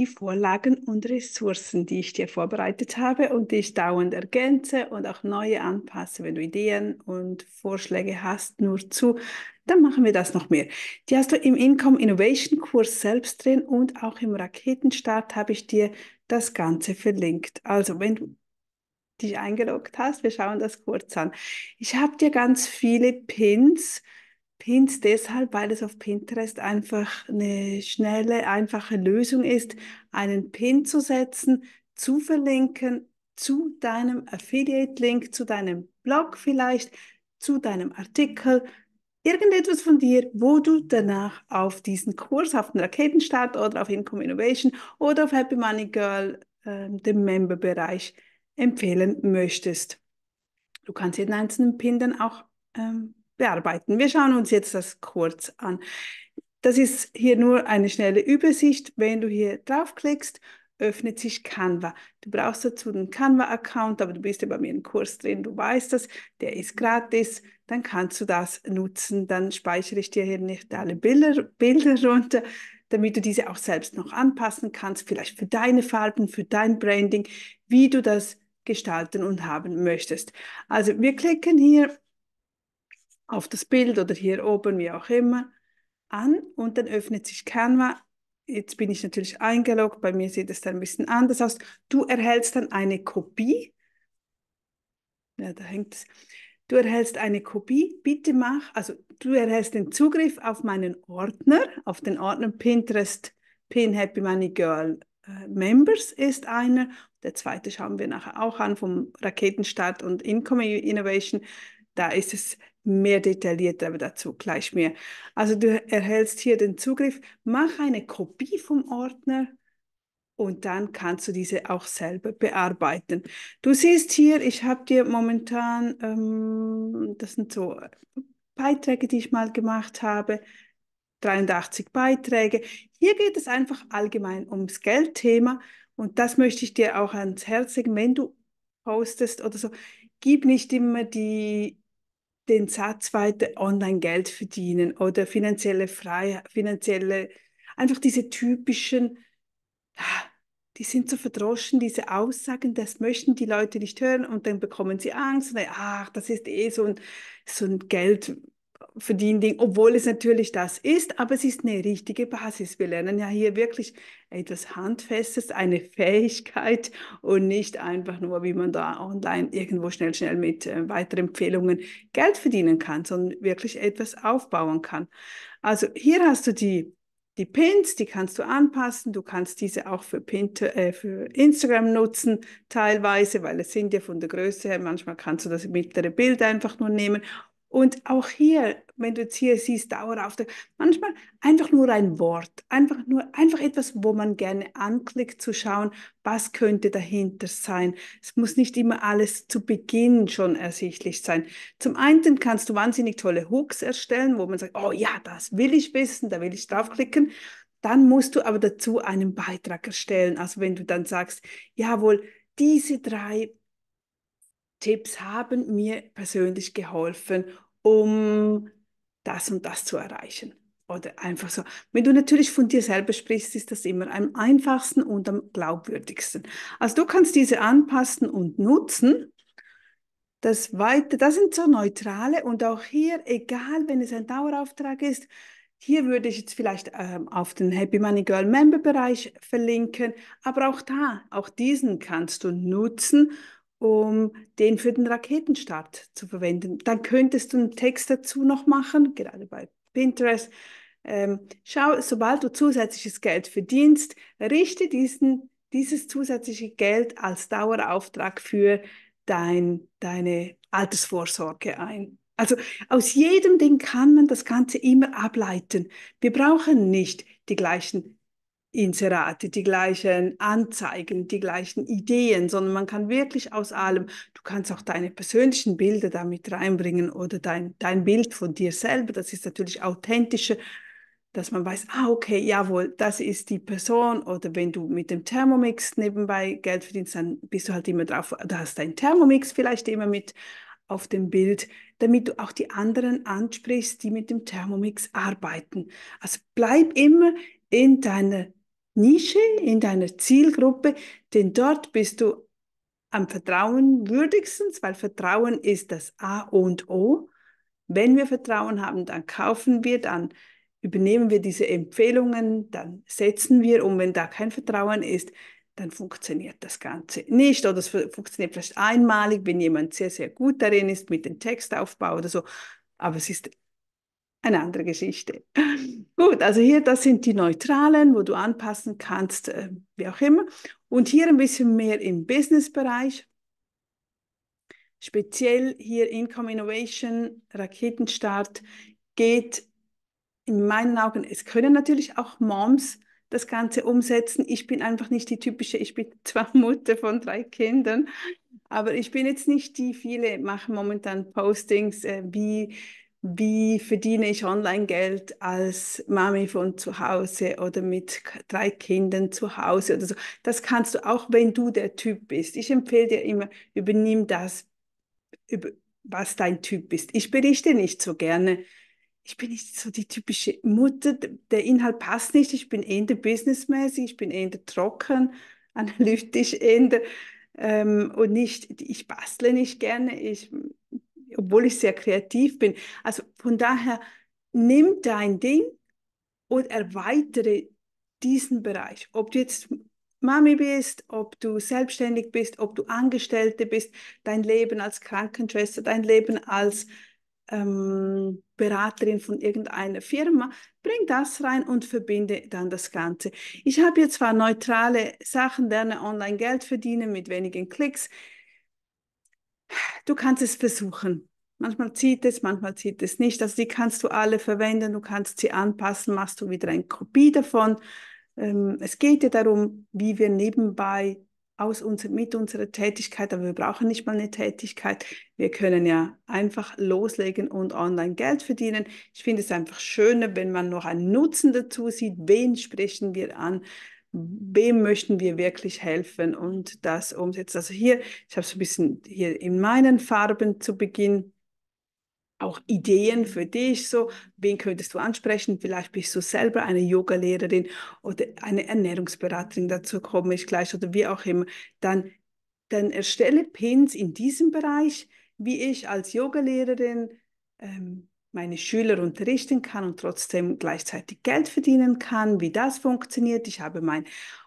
die Vorlagen und Ressourcen, die ich dir vorbereitet habe und die ich dauernd ergänze und auch neue anpasse. Wenn du Ideen und Vorschläge hast, nur zu, dann machen wir das noch mehr. Die hast du im Income Innovation Kurs selbst drin und auch im Raketenstart habe ich dir das Ganze verlinkt. Also wenn du dich eingeloggt hast, wir schauen das kurz an. Ich habe dir ganz viele Pins Pins deshalb, weil es auf Pinterest einfach eine schnelle, einfache Lösung ist, einen Pin zu setzen, zu verlinken zu deinem Affiliate-Link, zu deinem Blog vielleicht, zu deinem Artikel, irgendetwas von dir, wo du danach auf diesen Kurs, auf den Raketenstart oder auf Income Innovation oder auf Happy Money Girl, äh, den Member-Bereich, empfehlen möchtest. Du kannst jeden einzelnen Pin dann auch ähm, bearbeiten. Wir schauen uns jetzt das kurz an. Das ist hier nur eine schnelle Übersicht. Wenn du hier draufklickst, öffnet sich Canva. Du brauchst dazu den Canva-Account, aber du bist ja bei mir im Kurs drin, du weißt das, der ist gratis, dann kannst du das nutzen. Dann speichere ich dir hier nicht alle Bilder, Bilder runter, damit du diese auch selbst noch anpassen kannst, vielleicht für deine Farben, für dein Branding, wie du das gestalten und haben möchtest. Also wir klicken hier auf das Bild oder hier oben, wie auch immer, an und dann öffnet sich Canva. Jetzt bin ich natürlich eingeloggt, bei mir sieht es dann ein bisschen anders aus. Du erhältst dann eine Kopie. Ja, da hängt es. Du erhältst eine Kopie, bitte mach, also du erhältst den Zugriff auf meinen Ordner, auf den Ordner Pinterest Pin Happy Money Girl äh, Members ist einer. Der zweite schauen wir nachher auch an vom Raketenstart und Income Innovation. Da ist es mehr detailliert aber dazu gleich mehr. Also du erhältst hier den Zugriff, mach eine Kopie vom Ordner und dann kannst du diese auch selber bearbeiten. Du siehst hier, ich habe dir momentan, ähm, das sind so Beiträge, die ich mal gemacht habe, 83 Beiträge. Hier geht es einfach allgemein ums Geldthema und das möchte ich dir auch ans Herz legen, wenn du postest oder so. Gib nicht immer die den Satz weiter online Geld verdienen oder finanzielle Freiheit, finanzielle, einfach diese typischen, ah, die sind so verdroschen, diese Aussagen, das möchten die Leute nicht hören und dann bekommen sie Angst und dann, ach, das ist eh so ein, so ein Geld, verdienen Ding, obwohl es natürlich das ist, aber es ist eine richtige Basis. Wir lernen ja hier wirklich etwas Handfestes, eine Fähigkeit und nicht einfach nur, wie man da online irgendwo schnell, schnell mit äh, weiteren Empfehlungen Geld verdienen kann, sondern wirklich etwas aufbauen kann. Also hier hast du die, die Pins, die kannst du anpassen. Du kannst diese auch für, Pinter, äh, für Instagram nutzen, teilweise, weil es sind ja von der Größe her, manchmal kannst du das mittlere Bild einfach nur nehmen und auch hier, wenn du jetzt hier siehst, Dauerauftrag, manchmal einfach nur ein Wort, einfach nur einfach etwas, wo man gerne anklickt, zu schauen, was könnte dahinter sein. Es muss nicht immer alles zu Beginn schon ersichtlich sein. Zum einen kannst du wahnsinnig tolle Hooks erstellen, wo man sagt, oh ja, das will ich wissen, da will ich draufklicken. Dann musst du aber dazu einen Beitrag erstellen. Also wenn du dann sagst, jawohl, diese drei Tipps haben mir persönlich geholfen, um das und das zu erreichen. Oder einfach so. Wenn du natürlich von dir selber sprichst, ist das immer am einfachsten und am glaubwürdigsten. Also du kannst diese anpassen und nutzen. Das Weite, das sind so neutrale und auch hier, egal wenn es ein Dauerauftrag ist, hier würde ich jetzt vielleicht ähm, auf den Happy Money Girl Member Bereich verlinken, aber auch da, auch diesen kannst du nutzen um den für den Raketenstart zu verwenden. Dann könntest du einen Text dazu noch machen, gerade bei Pinterest. Ähm, schau, sobald du zusätzliches Geld verdienst, richte diesen, dieses zusätzliche Geld als Dauerauftrag für dein, deine Altersvorsorge ein. Also aus jedem Ding kann man das Ganze immer ableiten. Wir brauchen nicht die gleichen Inserate, die gleichen Anzeigen, die gleichen Ideen, sondern man kann wirklich aus allem, du kannst auch deine persönlichen Bilder damit reinbringen oder dein, dein Bild von dir selber, das ist natürlich authentischer, dass man weiß, ah, okay, jawohl, das ist die Person oder wenn du mit dem Thermomix nebenbei Geld verdienst, dann bist du halt immer drauf, da hast deinen Thermomix vielleicht immer mit auf dem Bild, damit du auch die anderen ansprichst, die mit dem Thermomix arbeiten. Also bleib immer in deiner Nische, in deiner Zielgruppe, denn dort bist du am vertrauenwürdigsten, weil Vertrauen ist das A und O. Wenn wir Vertrauen haben, dann kaufen wir, dann übernehmen wir diese Empfehlungen, dann setzen wir um. Wenn da kein Vertrauen ist, dann funktioniert das Ganze nicht oder es funktioniert vielleicht einmalig, wenn jemand sehr, sehr gut darin ist mit dem Textaufbau oder so. Aber es ist eine andere Geschichte. Gut, also hier, das sind die Neutralen, wo du anpassen kannst, äh, wie auch immer. Und hier ein bisschen mehr im Business-Bereich. Speziell hier Income Innovation, Raketenstart geht in meinen Augen, es können natürlich auch Moms das Ganze umsetzen. Ich bin einfach nicht die typische, ich bin zwar Mutter von drei Kindern, aber ich bin jetzt nicht die, viele machen momentan Postings, äh, wie wie verdiene ich Online-Geld als Mami von zu Hause oder mit drei Kindern zu Hause oder so. Das kannst du auch, wenn du der Typ bist. Ich empfehle dir immer, übernimm das, was dein Typ ist. Ich berichte nicht so gerne. Ich bin nicht so die typische Mutter. Der Inhalt passt nicht. Ich bin eher businessmäßig, ich bin eher trocken, analytisch eher ähm, und nicht, ich bastle nicht gerne. Ich obwohl ich sehr kreativ bin. Also von daher, nimm dein Ding und erweitere diesen Bereich. Ob du jetzt Mami bist, ob du selbstständig bist, ob du Angestellte bist, dein Leben als Krankenschwester, dein Leben als ähm, Beraterin von irgendeiner Firma, bring das rein und verbinde dann das Ganze. Ich habe hier zwar neutrale Sachen, lerne online Geld verdienen mit wenigen Klicks. Du kannst es versuchen. Manchmal zieht es, manchmal zieht es nicht. Also die kannst du alle verwenden, du kannst sie anpassen, machst du wieder eine Kopie davon. Ähm, es geht ja darum, wie wir nebenbei aus uns, mit unserer Tätigkeit, aber wir brauchen nicht mal eine Tätigkeit. Wir können ja einfach loslegen und online Geld verdienen. Ich finde es einfach schöner, wenn man noch einen Nutzen dazu sieht. Wen sprechen wir an? Wem möchten wir wirklich helfen und das umsetzen? Also hier, ich habe es ein bisschen hier in meinen Farben zu Beginn auch Ideen für dich, so wen könntest du ansprechen? Vielleicht bist du selber eine Yogalehrerin oder eine Ernährungsberaterin, dazu komme ich gleich oder wie auch immer. Dann, dann erstelle Pins in diesem Bereich, wie ich als Yogalehrerin ähm, meine Schüler unterrichten kann und trotzdem gleichzeitig Geld verdienen kann, wie das funktioniert. Ich habe mein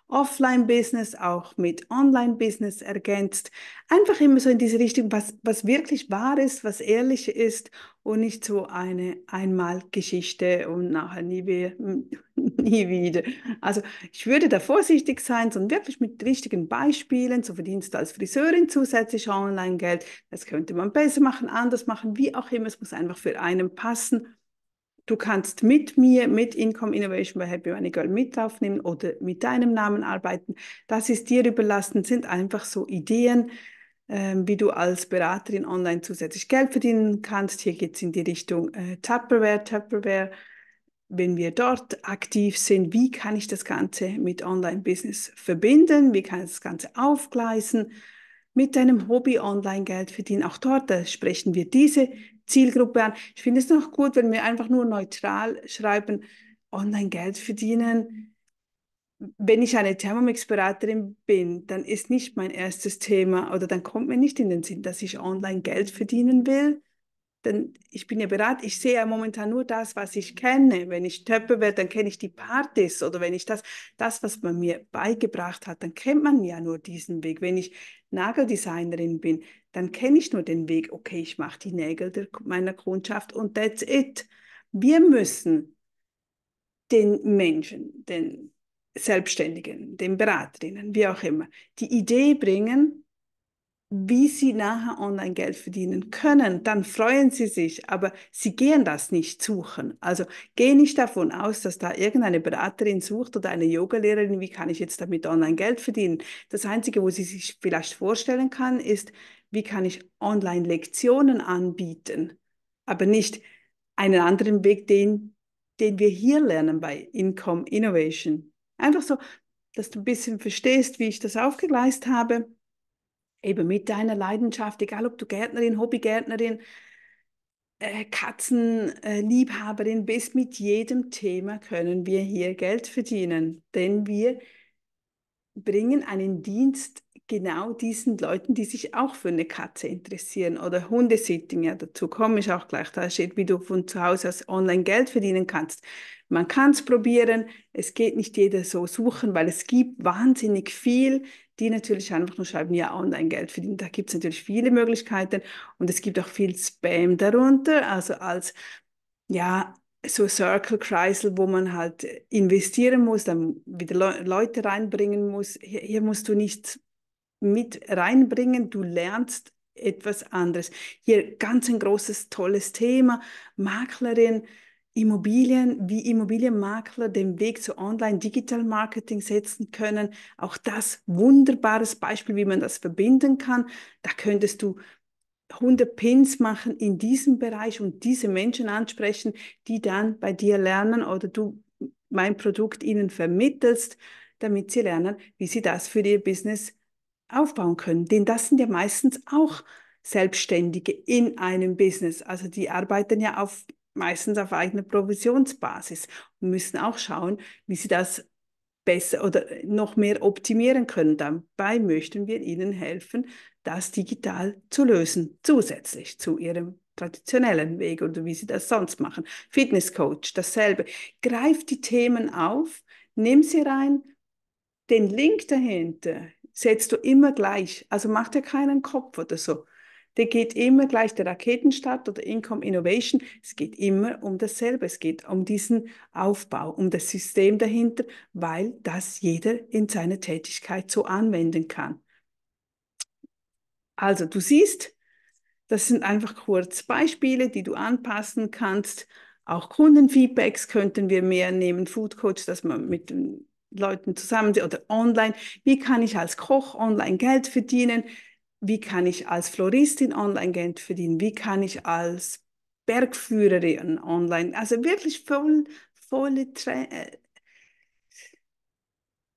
Offline-Business auch mit Online-Business ergänzt. Einfach immer so in diese Richtung, was, was wirklich wahr ist, was ehrlich ist und nicht so eine Einmalgeschichte und nachher nie, we nie wieder. Also ich würde da vorsichtig sein, sondern wirklich mit richtigen Beispielen, so verdienst du als Friseurin zusätzlich Online-Geld, das könnte man besser machen, anders machen, wie auch immer, es muss einfach für einen passen Du kannst mit mir, mit Income Innovation bei Happy Money Girl mit aufnehmen oder mit deinem Namen arbeiten. Das ist dir überlassen, sind einfach so Ideen, ähm, wie du als Beraterin online zusätzlich Geld verdienen kannst. Hier geht es in die Richtung äh, Tupperware, Tupperware. Wenn wir dort aktiv sind, wie kann ich das Ganze mit Online-Business verbinden? Wie kann ich das Ganze aufgleisen? Mit deinem Hobby Online-Geld verdienen. Auch dort sprechen wir diese Zielgruppe an. Ich finde es noch gut, wenn wir einfach nur neutral schreiben, online Geld verdienen. Wenn ich eine Thermomix-Beraterin bin, dann ist nicht mein erstes Thema oder dann kommt mir nicht in den Sinn, dass ich online Geld verdienen will, denn ich bin ja bereit, ich sehe ja momentan nur das, was ich kenne. Wenn ich Töppe werde, dann kenne ich die Partys oder wenn ich das, das, was man mir beigebracht hat, dann kennt man ja nur diesen Weg. Wenn ich Nageldesignerin bin, dann kenne ich nur den Weg, okay, ich mache die Nägel der, meiner Kundschaft und that's it. Wir müssen den Menschen, den Selbstständigen, den Beraterinnen, wie auch immer, die Idee bringen, wie sie nachher Online-Geld verdienen können, dann freuen sie sich, aber sie gehen das nicht suchen. Also gehe nicht davon aus, dass da irgendeine Beraterin sucht oder eine Yogalehrerin, wie kann ich jetzt damit Online-Geld verdienen. Das Einzige, wo sie sich vielleicht vorstellen kann, ist, wie kann ich Online-Lektionen anbieten, aber nicht einen anderen Weg, den, den wir hier lernen bei Income Innovation. Einfach so, dass du ein bisschen verstehst, wie ich das aufgegleist habe eben mit deiner Leidenschaft, egal ob du Gärtnerin, Hobbygärtnerin, äh, Katzenliebhaberin äh, bist, mit jedem Thema können wir hier Geld verdienen, denn wir bringen einen Dienst genau diesen Leuten, die sich auch für eine Katze interessieren oder Hundesitting, ja dazu komme ich auch gleich, da steht, wie du von zu Hause aus online Geld verdienen kannst. Man kann es probieren, es geht nicht jeder so suchen, weil es gibt wahnsinnig viel, die natürlich einfach nur schreiben, ja, online Geld verdienen. Da gibt es natürlich viele Möglichkeiten und es gibt auch viel Spam darunter, also als, ja, so Circle Kreisel, wo man halt investieren muss, dann wieder Le Leute reinbringen muss. Hier, hier musst du nichts mit reinbringen, du lernst etwas anderes. Hier ganz ein großes, tolles Thema, Maklerin, Immobilien, wie Immobilienmakler den Weg zu Online-Digital-Marketing setzen können. Auch das wunderbares Beispiel, wie man das verbinden kann. Da könntest du 100 Pins machen in diesem Bereich und diese Menschen ansprechen, die dann bei dir lernen oder du mein Produkt ihnen vermittelst, damit sie lernen, wie sie das für ihr Business aufbauen können. Denn das sind ja meistens auch Selbstständige in einem Business. Also die arbeiten ja auf meistens auf eigener Provisionsbasis und müssen auch schauen, wie sie das besser oder noch mehr optimieren können. Dabei möchten wir Ihnen helfen, das digital zu lösen, zusätzlich zu Ihrem traditionellen Weg oder wie Sie das sonst machen. Fitnesscoach, dasselbe. Greif die Themen auf, nimm sie rein. Den Link dahinter setzt du immer gleich. Also mach dir keinen Kopf oder so der geht immer gleich der Raketenstart oder Income Innovation. Es geht immer um dasselbe. Es geht um diesen Aufbau, um das System dahinter, weil das jeder in seiner Tätigkeit so anwenden kann. Also du siehst, das sind einfach kurz Beispiele, die du anpassen kannst. Auch Kundenfeedbacks könnten wir mehr nehmen, Food Coach, dass man mit den Leuten zusammen oder online, wie kann ich als Koch online Geld verdienen? wie kann ich als Floristin online Geld verdienen, wie kann ich als Bergführerin online, also wirklich voll, volle Tra äh,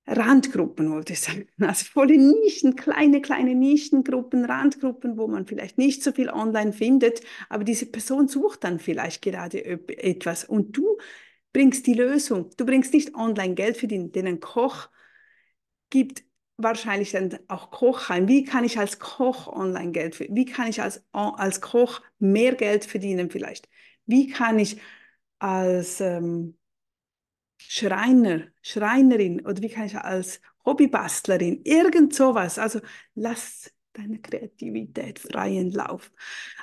Randgruppen, wollte ich sagen. Also volle Nischen, kleine, kleine Nischengruppen, Randgruppen, wo man vielleicht nicht so viel online findet, aber diese Person sucht dann vielleicht gerade etwas und du bringst die Lösung. Du bringst nicht online Geld verdienen, denn ein Koch gibt wahrscheinlich dann auch Koch rein. Wie kann ich als Koch online Geld, verdienen? wie kann ich als, als Koch mehr Geld verdienen vielleicht? Wie kann ich als ähm, Schreiner, Schreinerin oder wie kann ich als Hobbybastlerin, irgend sowas. Also lass deine Kreativität freien Lauf.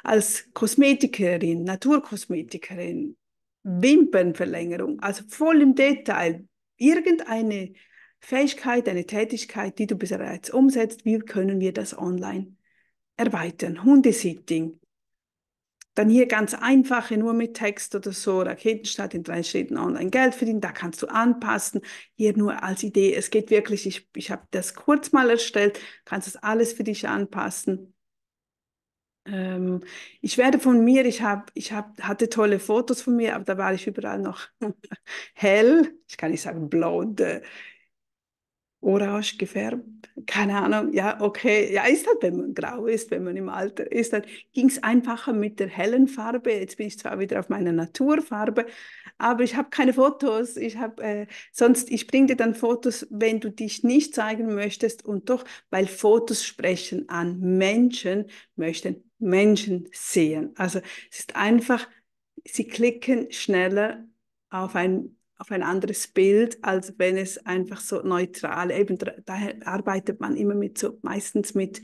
Als Kosmetikerin, Naturkosmetikerin, Wimpernverlängerung, also voll im Detail, irgendeine Fähigkeit, eine Tätigkeit, die du bereits umsetzt, wie können wir das online erweitern? Hundesitting. Dann hier ganz einfache, nur mit Text oder so, Raketenstart in drei Schritten online Geld verdienen, da kannst du anpassen. Hier nur als Idee, es geht wirklich, ich, ich habe das kurz mal erstellt, kannst das alles für dich anpassen. Ähm, ich werde von mir, ich, hab, ich hab, hatte tolle Fotos von mir, aber da war ich überall noch hell, ich kann nicht sagen blonde, orange gefärbt. Keine Ahnung, ja, okay. Ja, ist halt, wenn man grau ist, wenn man im Alter ist, dann ging es einfacher mit der hellen Farbe. Jetzt bin ich zwar wieder auf meiner Naturfarbe, aber ich habe keine Fotos. Ich habe äh, sonst, ich bringe dir dann Fotos, wenn du dich nicht zeigen möchtest und doch, weil Fotos sprechen an Menschen, möchten Menschen sehen. Also es ist einfach, sie klicken schneller auf ein auf ein anderes Bild, als wenn es einfach so neutral, eben daher arbeitet man immer mit so, meistens mit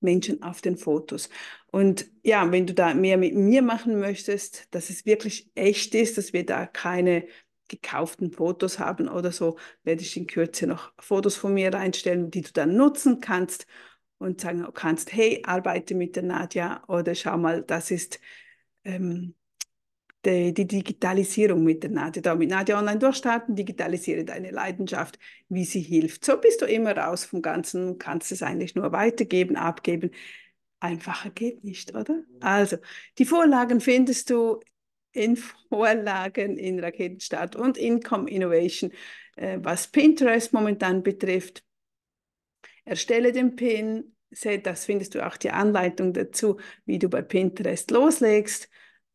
Menschen auf den Fotos. Und ja, wenn du da mehr mit mir machen möchtest, dass es wirklich echt ist, dass wir da keine gekauften Fotos haben oder so, werde ich in Kürze noch Fotos von mir reinstellen, die du dann nutzen kannst und sagen kannst, hey, arbeite mit der Nadja oder schau mal, das ist ähm, die, die Digitalisierung mit der Nadja. Da mit Nadja Online durchstarten, digitalisiere deine Leidenschaft, wie sie hilft. So bist du immer raus vom Ganzen und kannst es eigentlich nur weitergeben, abgeben. Einfacher geht nicht, oder? Also, die Vorlagen findest du in Vorlagen in Raketenstart und Income Innovation, äh, was Pinterest momentan betrifft. Erstelle den Pin, das findest du auch die Anleitung dazu, wie du bei Pinterest loslegst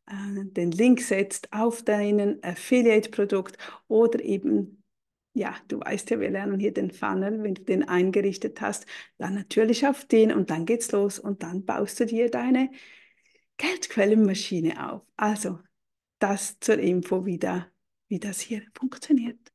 äh, den Link setzt auf deinen Affiliate-Produkt oder eben, ja, du weißt ja, wir lernen hier den Funnel, wenn du den eingerichtet hast, dann natürlich auf den und dann geht's los und dann baust du dir deine Geldquellenmaschine auf. Also, das zur Info wieder, wie das hier funktioniert.